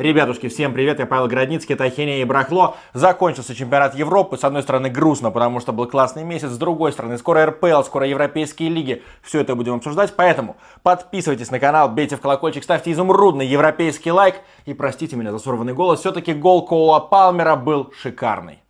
Ребятушки, всем привет, я Павел Городницкий, это Ахинея и Брахло. Закончился чемпионат Европы, с одной стороны грустно, потому что был классный месяц, с другой стороны скоро РПЛ, скоро Европейские лиги, все это будем обсуждать, поэтому подписывайтесь на канал, бейте в колокольчик, ставьте изумрудный европейский лайк и простите меня за сорванный голос, все-таки гол Коула Палмера был шикарный.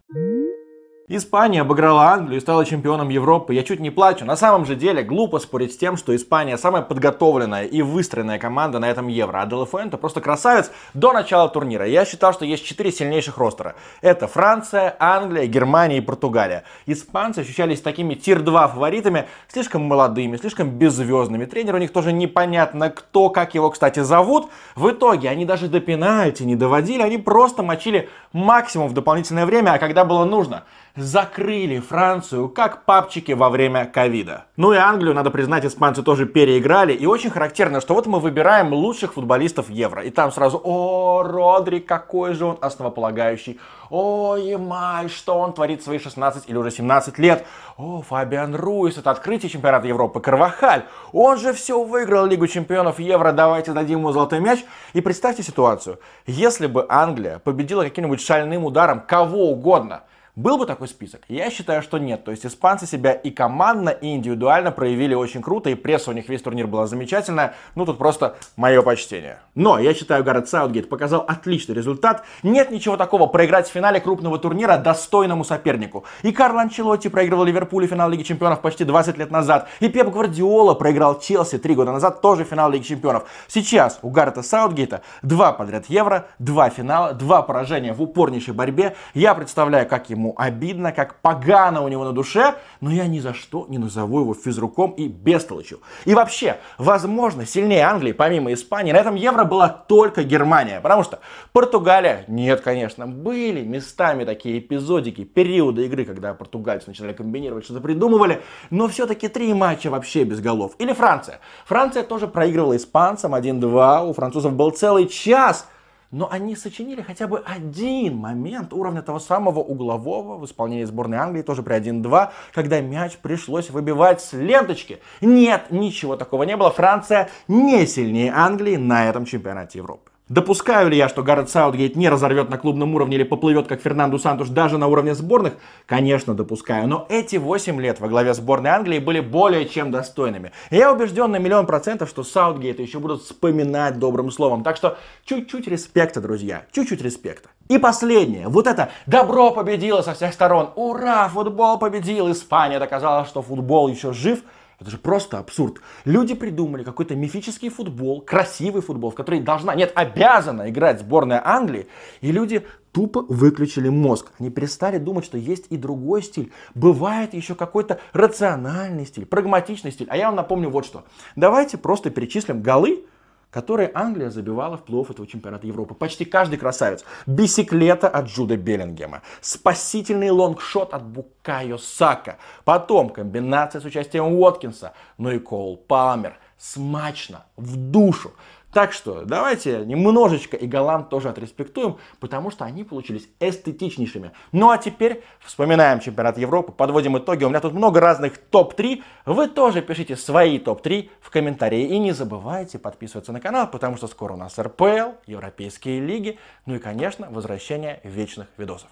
Испания обыграла Англию и стала чемпионом Европы. Я чуть не плачу. На самом же деле глупо спорить с тем, что Испания самая подготовленная и выстроенная команда на этом Евро. А Фуэнто просто красавец до начала турнира. Я считал, что есть четыре сильнейших ростера. Это Франция, Англия, Германия и Португалия. Испанцы ощущались такими тир-2 фаворитами, слишком молодыми, слишком беззвездными. Тренер у них тоже непонятно кто, как его, кстати, зовут. В итоге они даже до пенальти не доводили, они просто мочили максимум в дополнительное время, а когда было нужно закрыли Францию как папчики во время ковида. Ну и Англию, надо признать, испанцы тоже переиграли. И очень характерно, что вот мы выбираем лучших футболистов Евро. И там сразу, о, Родри, какой же он основополагающий. О, Ямаль, что он творит свои 16 или уже 17 лет. О, Фабиан Руис, это открытие чемпионата Европы, Карвахаль. Он же все выиграл Лигу чемпионов Евро, давайте дадим ему золотой мяч. И представьте ситуацию, если бы Англия победила каким-нибудь шальным ударом кого угодно – был бы такой список? Я считаю, что нет. То есть испанцы себя и командно, и индивидуально проявили очень круто, и пресса у них весь турнир была замечательная. Ну, тут просто мое почтение. Но я считаю, Гаррет Саутгейт показал отличный результат. Нет ничего такого проиграть в финале крупного турнира достойному сопернику. И Карл Анчелотти проигрывал Ливерпулю финал Лиги Чемпионов почти 20 лет назад. И Пеп Гвардиола проиграл Челси 3 года назад тоже финал Лиги Чемпионов. Сейчас у Гаррета Саутгейта два подряд Евро, два финала, два поражения в упорнейшей борьбе. Я представляю, как ему ему обидно, как погано у него на душе, но я ни за что не назову его физруком и бестолочью. И вообще, возможно, сильнее Англии, помимо Испании, на этом Евро была только Германия, потому что Португалия, нет, конечно, были местами такие эпизодики, периоды игры, когда португальцы начинали комбинировать, что-то придумывали, но все-таки три матча вообще без голов. Или Франция. Франция тоже проигрывала испанцам 1-2, у французов был целый час – но они сочинили хотя бы один момент уровня того самого углового в исполнении сборной Англии, тоже при 1-2, когда мяч пришлось выбивать с ленточки. Нет, ничего такого не было. Франция не сильнее Англии на этом чемпионате Европы. Допускаю ли я, что Гаррет Саутгейт не разорвет на клубном уровне или поплывет, как Фернанду Сантуш, даже на уровне сборных? Конечно, допускаю. Но эти 8 лет во главе сборной Англии были более чем достойными. И я убежден на миллион процентов, что Саутгейт еще будут вспоминать добрым словом. Так что чуть-чуть респекта, друзья. Чуть-чуть респекта. И последнее. Вот это добро победило со всех сторон. Ура, футбол победил. Испания доказала, что футбол еще жив – это же просто абсурд. Люди придумали какой-то мифический футбол, красивый футбол, в который должна, нет, обязана играть сборная Англии. И люди тупо выключили мозг. Они перестали думать, что есть и другой стиль. Бывает еще какой-то рациональный стиль, прагматичный стиль. А я вам напомню вот что. Давайте просто перечислим голы, которые Англия забивала в плей-офф этого чемпионата Европы. Почти каждый красавец. Бисиклета от Джуда Беллингема. Спасительный лонгшот от Букайо Сака. Потом комбинация с участием Уоткинса. Ну и Коул Палмер. Смачно, в душу. Так что давайте немножечко и голланд тоже отреспектуем, потому что они получились эстетичнейшими. Ну а теперь вспоминаем чемпионат Европы, подводим итоги. У меня тут много разных топ-3. Вы тоже пишите свои топ-3 в комментарии. И не забывайте подписываться на канал, потому что скоро у нас РПЛ, Европейские лиги, ну и, конечно, возвращение вечных видосов.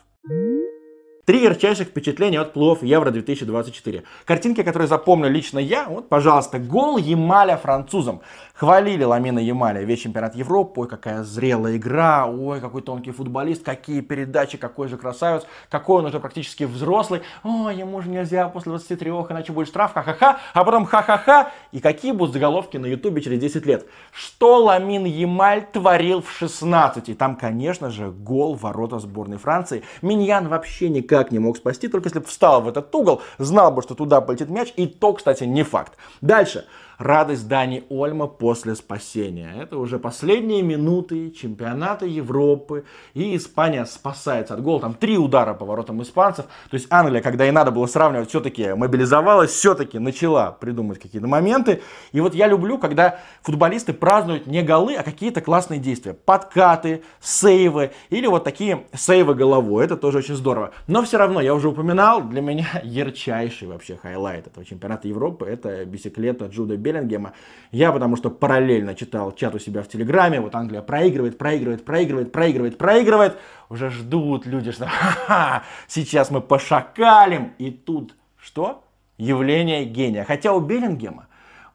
Три ярчайших впечатления от плов Евро 2024. Картинки, которые запомнил лично я, вот, пожалуйста, гол Ямаля французам. Хвалили Ламина Ямаля, весь чемпионат Европы, ой, какая зрелая игра, ой, какой тонкий футболист, какие передачи, какой же красавец, какой он уже практически взрослый, ой, ему же нельзя после 23, иначе будет штраф, ха-ха-ха, а потом ха-ха-ха, и какие будут заголовки на ютубе через 10 лет. Что Ламин Ямаль творил в 16? И там, конечно же, гол ворота сборной Франции. Миньян вообще никак никак не мог спасти, только если бы встал в этот угол, знал бы, что туда полетит мяч, и то, кстати, не факт. Дальше. Радость Дани Ольма после спасения. Это уже последние минуты чемпионата Европы. И Испания спасается от гола. Там три удара по воротам испанцев. То есть Англия, когда и надо было сравнивать, все-таки мобилизовалась, все-таки начала придумывать какие-то моменты. И вот я люблю, когда футболисты празднуют не голы, а какие-то классные действия. Подкаты, сейвы или вот такие сейвы головой. Это тоже очень здорово. Но все равно, я уже упоминал, для меня ярчайший вообще хайлайт этого чемпионата Европы это бисеклета Джуда Бе Беллингема. Я потому что параллельно читал чат у себя в Телеграме, вот Англия проигрывает, проигрывает, проигрывает, проигрывает, проигрывает. Уже ждут люди, что ха-ха, сейчас мы пошакалим. И тут что? Явление гения. Хотя у Беллингема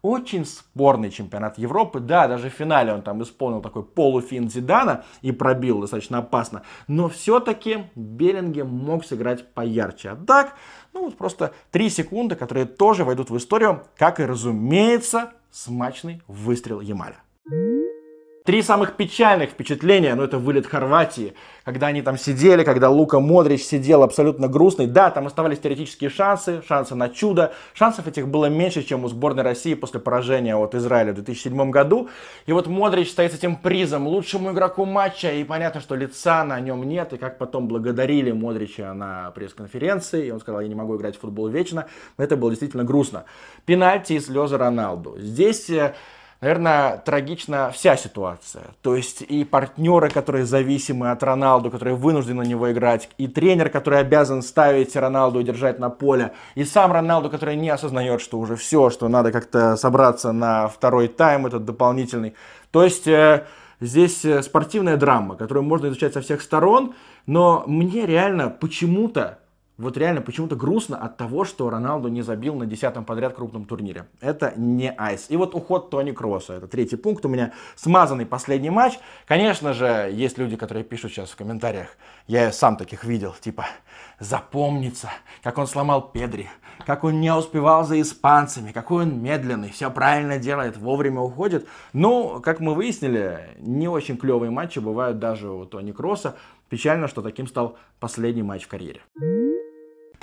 очень спорный чемпионат Европы. Да, даже в финале он там исполнил такой полуфин Зидана и пробил достаточно опасно. Но все-таки Беллингем мог сыграть поярче. А так, ну вот просто три секунды, которые тоже войдут в историю, как и, разумеется, смачный выстрел Ямаля. Три самых печальных впечатления, ну это вылет Хорватии, когда они там сидели, когда Лука Модрич сидел абсолютно грустный. Да, там оставались теоретические шансы, шансы на чудо. Шансов этих было меньше, чем у сборной России после поражения от Израиля в 2007 году. И вот Модрич стоит с этим призом лучшему игроку матча, и понятно, что лица на нем нет. И как потом благодарили Модрича на пресс-конференции, и он сказал, я не могу играть в футбол вечно. Это было действительно грустно. Пенальти и слезы Роналду. Здесь э, наверное, трагична вся ситуация. То есть и партнеры, которые зависимы от Роналду, которые вынуждены на него играть, и тренер, который обязан ставить Роналду и держать на поле, и сам Роналду, который не осознает, что уже все, что надо как-то собраться на второй тайм этот дополнительный. То есть э, здесь э, спортивная драма, которую можно изучать со всех сторон, но мне реально почему-то вот реально почему-то грустно от того, что Роналду не забил на десятом подряд крупном турнире. Это не айс. И вот уход Тони Кросса. Это третий пункт. У меня смазанный последний матч. Конечно же, есть люди, которые пишут сейчас в комментариях. Я сам таких видел. Типа, запомнится, как он сломал Педри, как он не успевал за испанцами, какой он медленный, все правильно делает, вовремя уходит. Ну, как мы выяснили, не очень клевые матчи бывают даже у Тони Кросса. Печально, что таким стал последний матч в карьере.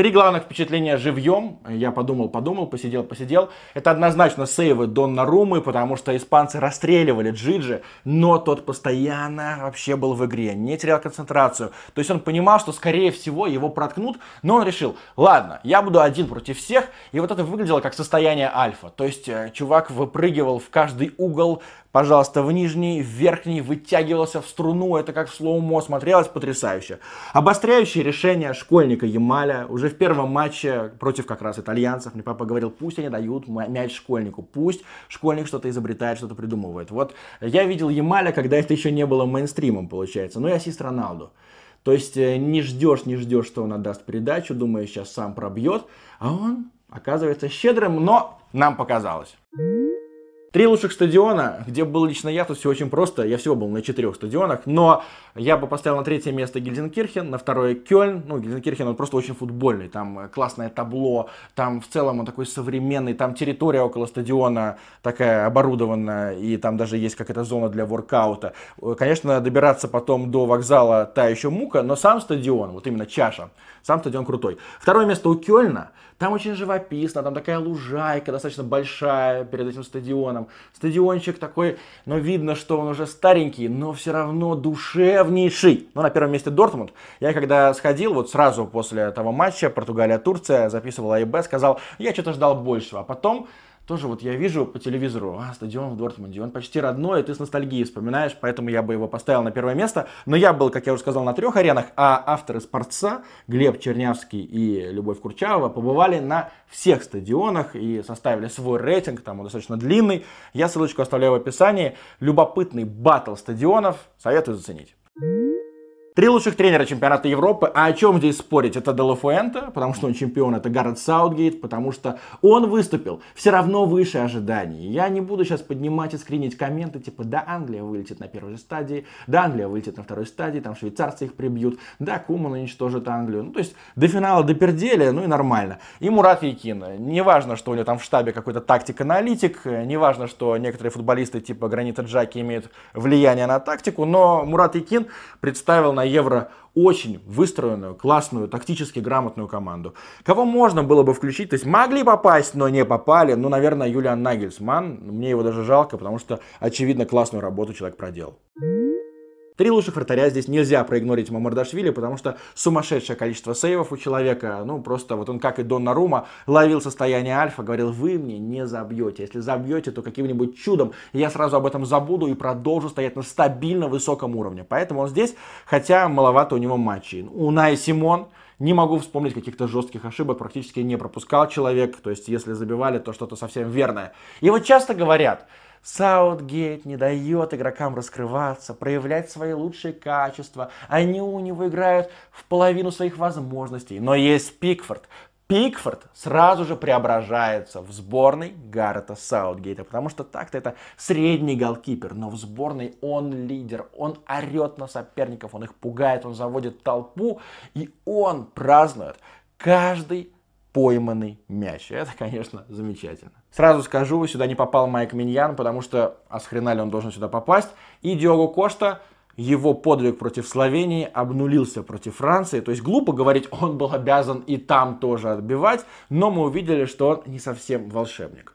Три главных впечатления живьем. Я подумал, подумал, посидел, посидел. Это однозначно сейвы Донна Румы, потому что испанцы расстреливали Джиджи, но тот постоянно вообще был в игре, не терял концентрацию. То есть он понимал, что скорее всего его проткнут, но он решил, ладно, я буду один против всех. И вот это выглядело как состояние альфа. То есть э, чувак выпрыгивал в каждый угол, пожалуйста, в нижний, в верхний, вытягивался в струну, это как в слоумо смотрелось потрясающе. Обостряющее решение школьника Ямаля уже в первом матче против как раз итальянцев, мне папа говорил, пусть они дают мяч школьнику, пусть школьник что-то изобретает, что-то придумывает. Вот я видел Ямаля, когда это еще не было мейнстримом, получается, Но я сестра Роналду. То есть э, не ждешь, не ждешь, что он отдаст передачу, думаешь, сейчас сам пробьет, а он оказывается щедрым, но нам показалось. Три лучших стадиона, где был лично я, тут все очень просто. Я всего был на четырех стадионах, но я бы поставил на третье место Гельзенкирхен, на второе Кёльн. Ну, Гельзенкирхен, он просто очень футбольный. Там э, классное табло, там в целом он такой современный, там территория около стадиона такая оборудованная, и там даже есть какая-то зона для воркаута. Э, конечно, добираться потом до вокзала та еще мука, но сам стадион, вот именно чаша, сам стадион крутой. Второе место у Кёльна, там очень живописно, там такая лужайка достаточно большая перед этим стадионом. Казахстаном. Стадиончик такой, но видно, что он уже старенький, но все равно душевнейший. Ну на первом месте Дортмунд. Я когда сходил, вот сразу после того матча Португалия-Турция, записывал АИБ, сказал, я что-то ждал большего. А потом тоже вот я вижу по телевизору, а, стадион в Дортмунде, он почти родной, и ты с ностальгией вспоминаешь, поэтому я бы его поставил на первое место. Но я был, как я уже сказал, на трех аренах, а авторы «Спортца» Глеб Чернявский и Любовь Курчава побывали на всех стадионах и составили свой рейтинг, там он достаточно длинный. Я ссылочку оставляю в описании. Любопытный батл стадионов, советую заценить. Три лучших тренера чемпионата Европы. А о чем здесь спорить? Это Делафуэнте, потому что он чемпион. Это Гаррет Саутгейт, потому что он выступил все равно выше ожиданий. Я не буду сейчас поднимать и скринить комменты, типа, да, Англия вылетит на первой стадии, да, Англия вылетит на второй стадии, там швейцарцы их прибьют, да, Куман уничтожит Англию. Ну, то есть до финала до перделия, ну и нормально. И Мурат Якина. Неважно, что у него там в штабе какой-то тактик-аналитик, неважно, что некоторые футболисты типа Гранита Джаки имеют влияние на тактику, но Мурат Якин представил на Евро очень выстроенную, классную, тактически грамотную команду. Кого можно было бы включить, то есть могли попасть, но не попали, ну, наверное, Юлиан Нагельсман. Мне его даже жалко, потому что, очевидно, классную работу человек проделал. Три лучших вратаря здесь нельзя проигнорить Мамардашвили, потому что сумасшедшее количество сейвов у человека, ну просто вот он, как и Донна Рума, ловил состояние альфа, говорил, вы мне не забьете. Если забьете, то каким-нибудь чудом я сразу об этом забуду и продолжу стоять на стабильно высоком уровне. Поэтому он здесь, хотя маловато у него матчей. У Най Симон, не могу вспомнить каких-то жестких ошибок, практически не пропускал человек, то есть если забивали, то что-то совсем верное. И вот часто говорят, Саутгейт не дает игрокам раскрываться, проявлять свои лучшие качества. Они у него играют в половину своих возможностей. Но есть Пикфорд. Пикфорд сразу же преображается в сборной Гаррета Саутгейта, потому что так-то это средний голкипер, но в сборной он лидер, он орет на соперников, он их пугает, он заводит толпу, и он празднует каждый пойманный мяч. Это, конечно, замечательно. Сразу скажу, сюда не попал Майк Миньян, потому что, а с хрена ли он должен сюда попасть. И Диого Кошта, его подвиг против Словении обнулился против Франции. То есть, глупо говорить, он был обязан и там тоже отбивать, но мы увидели, что он не совсем волшебник.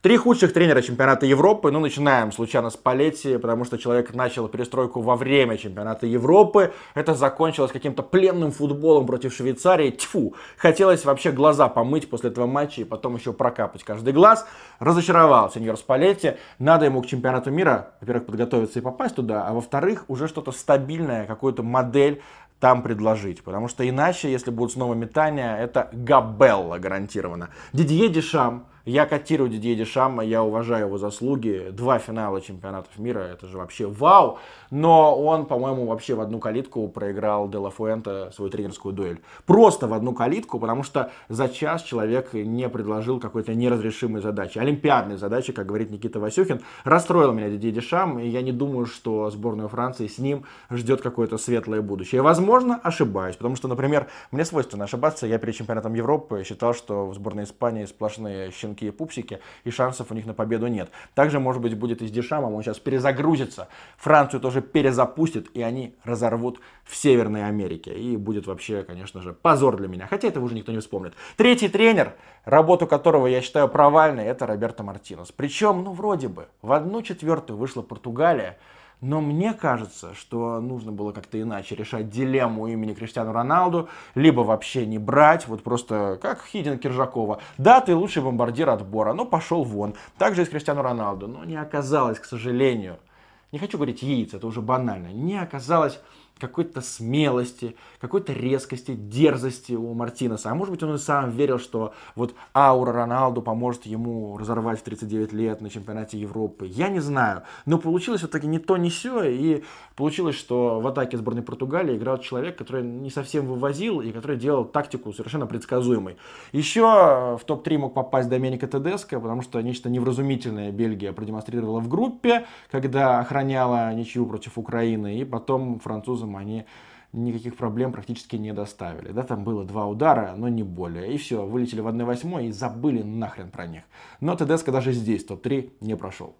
Три худших тренера чемпионата Европы. Ну, начинаем случайно с Палетти, потому что человек начал перестройку во время чемпионата Европы. Это закончилось каким-то пленным футболом против Швейцарии. Тьфу! Хотелось вообще глаза помыть после этого матча и потом еще прокапать каждый глаз. Разочаровал сеньор Спалетти. Надо ему к чемпионату мира, во-первых, подготовиться и попасть туда, а во-вторых, уже что-то стабильное, какую-то модель там предложить. Потому что иначе, если будут снова метания, это Габелла гарантированно. Дидье Дешам я котирую Дидье Дешамма, я уважаю его заслуги. Два финала чемпионатов мира, это же вообще вау. Но он, по-моему, вообще в одну калитку проиграл Де Ла Фуэнте свою тренерскую дуэль. Просто в одну калитку, потому что за час человек не предложил какой-то неразрешимой задачи. Олимпиадной задачи, как говорит Никита Васюхин. Расстроил меня Дидье Дешам, и я не думаю, что сборную Франции с ним ждет какое-то светлое будущее. возможно, ошибаюсь, потому что, например, мне свойственно ошибаться. Я перед чемпионатом Европы считал, что в сборной Испании сплошные щенки маленькие пупсики, и шансов у них на победу нет. Также, может быть, будет и с Дешамом, он сейчас перезагрузится, Францию тоже перезапустит, и они разорвут в Северной Америке. И будет вообще, конечно же, позор для меня, хотя этого уже никто не вспомнит. Третий тренер, работу которого я считаю провальной, это Роберто Мартинес. Причем, ну, вроде бы, в одну четвертую вышла Португалия, но мне кажется, что нужно было как-то иначе решать дилемму имени Криштиану Роналду, либо вообще не брать, вот просто как Хидин Киржакова. Да, ты лучший бомбардир отбора, но пошел вон. Также и с Криштиану Роналду, но не оказалось, к сожалению. Не хочу говорить яйца, это уже банально. Не оказалось какой-то смелости, какой-то резкости, дерзости у Мартинеса. А может быть, он и сам верил, что вот аура Роналду поможет ему разорвать в 39 лет на чемпионате Европы. Я не знаю. Но получилось все-таки не то, не все. И получилось, что в атаке сборной Португалии играл человек, который не совсем вывозил и который делал тактику совершенно предсказуемой. Еще в топ-3 мог попасть Доменика Тедеско, потому что нечто невразумительное Бельгия продемонстрировала в группе, когда охраняла ничью против Украины, и потом французам образом они никаких проблем практически не доставили. Да, там было два удара, но не более. И все, вылетели в 1-8 и забыли нахрен про них. Но ТДСК даже здесь топ-3 не прошел.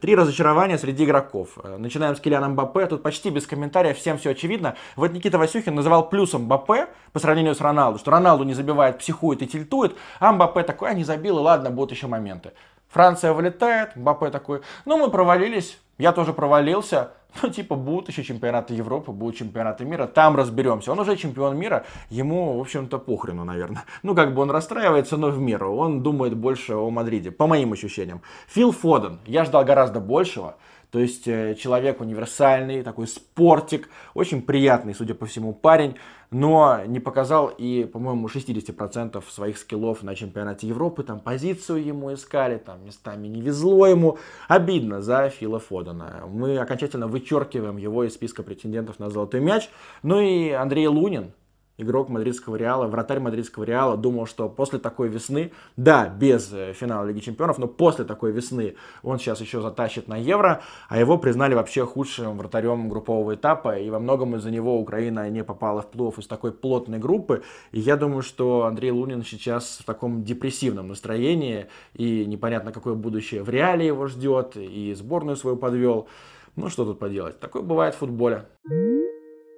Три разочарования среди игроков. Э, начинаем с Килиана Мбаппе. Тут почти без комментариев, всем все очевидно. Вот Никита Васюхин называл плюсом Мбаппе по сравнению с Роналду, что Роналду не забивает, психует и тильтует, а Мбаппе такой, а не забил, и ладно, будут еще моменты. Франция вылетает, Мбаппе такой, ну мы провалились, я тоже провалился, ну, типа, будут еще чемпионаты Европы, будут чемпионаты мира, там разберемся. Он уже чемпион мира, ему, в общем-то, похрену, наверное. Ну, как бы он расстраивается, но в меру. Он думает больше о Мадриде, по моим ощущениям. Фил Фоден, я ждал гораздо большего. То есть э, человек универсальный, такой спортик, очень приятный, судя по всему, парень, но не показал и, по-моему, 60% своих скиллов на чемпионате Европы. Там позицию ему искали, там местами не везло ему. Обидно за Фила Фодена. Мы окончательно вычеркиваем его из списка претендентов на золотой мяч. Ну и Андрей Лунин, игрок мадридского Реала, вратарь мадридского Реала, думал, что после такой весны, да, без э, финала Лиги Чемпионов, но после такой весны он сейчас еще затащит на Евро, а его признали вообще худшим вратарем группового этапа, и во многом из-за него Украина не попала в плов из такой плотной группы, и я думаю, что Андрей Лунин сейчас в таком депрессивном настроении, и непонятно, какое будущее в Реале его ждет, и сборную свою подвел, ну что тут поделать, такое бывает в футболе.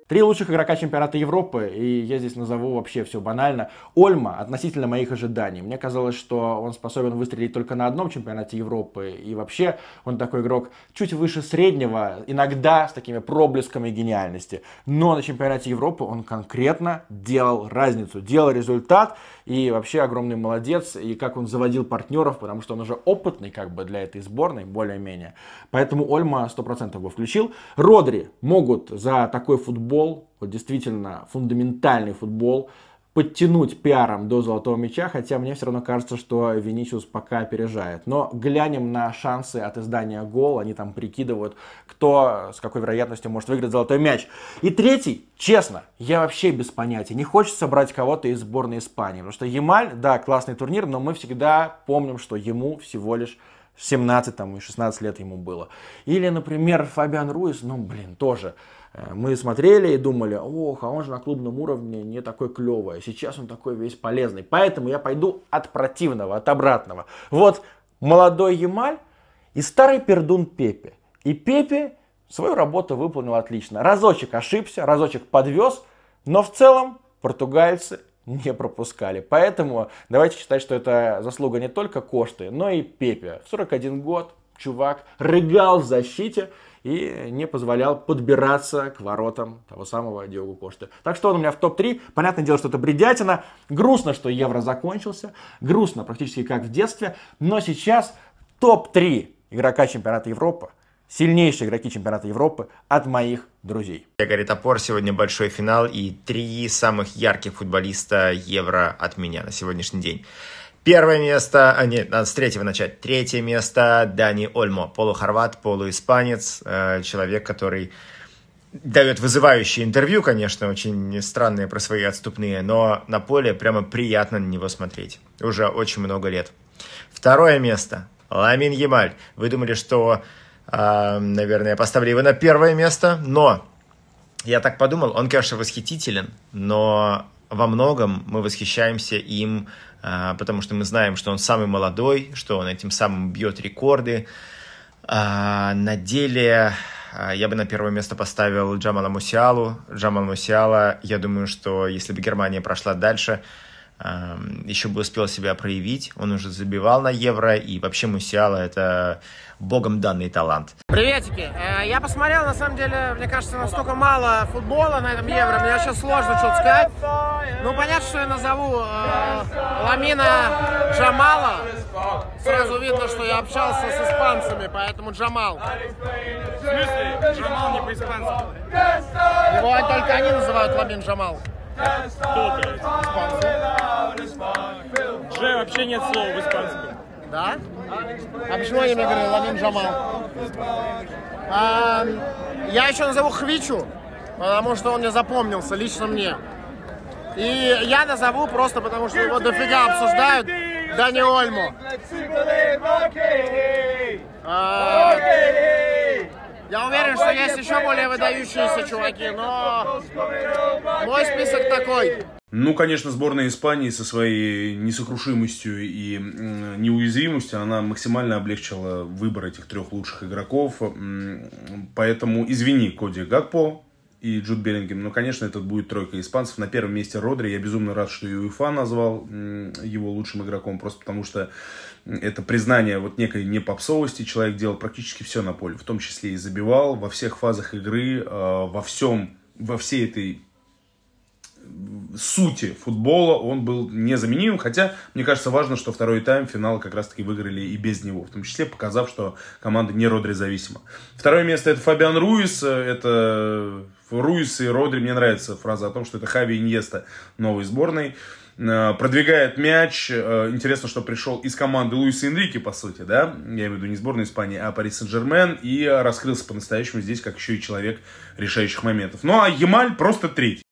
Три лучших игрока чемпионата Европы, и я здесь назову вообще все банально. Ольма относительно моих ожиданий. Мне казалось, что он способен выстрелить только на одном чемпионате Европы, и вообще он такой игрок чуть выше среднего, иногда с такими проблесками гениальности. Но на чемпионате Европы он конкретно делал разницу, делал результат, и вообще огромный молодец, и как он заводил партнеров, потому что он уже опытный как бы для этой сборной, более-менее. Поэтому Ольма 100% его включил. Родри могут за такой футбол футбол, вот действительно фундаментальный футбол, подтянуть пиаром до золотого мяча, хотя мне все равно кажется, что Венисиус пока опережает. Но глянем на шансы от издания гол, они там прикидывают, кто с какой вероятностью может выиграть золотой мяч. И третий, честно, я вообще без понятия, не хочется брать кого-то из сборной Испании, потому что Ямаль, да, классный турнир, но мы всегда помним, что ему всего лишь 17 там, и 16 лет ему было. Или, например, Фабиан Руис, ну, блин, тоже. Э, мы смотрели и думали, ох, а он же на клубном уровне не такой клевый, а сейчас он такой весь полезный. Поэтому я пойду от противного, от обратного. Вот молодой Ямаль и старый пердун Пепе. И Пепе свою работу выполнил отлично. Разочек ошибся, разочек подвез, но в целом португальцы не пропускали. Поэтому давайте считать, что это заслуга не только Кошты, но и Пепе. 41 год чувак рыгал в защите и не позволял подбираться к воротам того самого Диогу Кошты. Так что он у меня в топ-3. Понятное дело, что это бредятина. Грустно, что евро закончился. Грустно, практически как в детстве. Но сейчас топ-3 игрока чемпионата Европы сильнейшие игроки чемпионата Европы от моих друзей. Я, говорит, топор сегодня большой финал и три самых ярких футболиста Евро от меня на сегодняшний день. Первое место, а нет, надо с третьего начать. Третье место Дани Ольмо, полухорват, полуиспанец, э, человек, который дает вызывающие интервью, конечно, очень странные про свои отступные, но на поле прямо приятно на него смотреть. Уже очень много лет. Второе место. Ламин Ямаль. Вы думали, что а, наверное, я поставлю его на первое место, но я так подумал, он, конечно, восхитителен, но во многом мы восхищаемся им, а, потому что мы знаем, что он самый молодой, что он этим самым бьет рекорды. А, на деле я бы на первое место поставил Джамала Мусиалу. Джамал Мусиала, я думаю, что если бы Германия прошла дальше, еще бы успел себя проявить, он уже забивал на евро, и вообще Мусиала это богом данный талант. Приветики! Э, я посмотрел, на самом деле, мне кажется, настолько мало футбола на этом евро, мне сейчас сложно что-то сказать. Ну, понятно, что я назову э, Ламина Джамала. Сразу видно, что я общался с испанцами, поэтому Джамал. В смысле? Джамал не по-испански. Его только они называют Ламин Джамал. Же вообще нет слова в испанском. Да? А почему они мне говорили Ламин Джамал? А, я еще назову Хвичу, потому что он мне запомнился, лично мне. И я назову просто потому, что его дофига обсуждают. Дани Ольмо. А, я уверен, что есть еще более выдающиеся чуваки, но мой список такой. Ну, конечно, сборная Испании со своей несокрушимостью и неуязвимостью, она максимально облегчила выбор этих трех лучших игроков. Поэтому извини Коди Гакпо и Джуд Беллингем. Но, конечно, это будет тройка испанцев. На первом месте Родри. Я безумно рад, что и УЕФА назвал его лучшим игроком. Просто потому что это признание вот некой непопсовости. Человек делал практически все на поле, в том числе и забивал во всех фазах игры, э, во всем, во всей этой сути футбола он был незаменим, хотя, мне кажется, важно, что второй тайм финала как раз-таки выиграли и без него, в том числе показав, что команда не Родри зависима. Второе место это Фабиан Руис, э, это Руис и Родри, мне нравится фраза о том, что это Хави Иньеста новой сборной. Э, продвигает мяч. Э, интересно, что пришел из команды Луиса Энрике, по сути, да? Я имею в виду не сборную Испании, а Пари Сен-Жермен. И раскрылся по-настоящему здесь, как еще и человек решающих моментов. Ну, а Ямаль просто третий.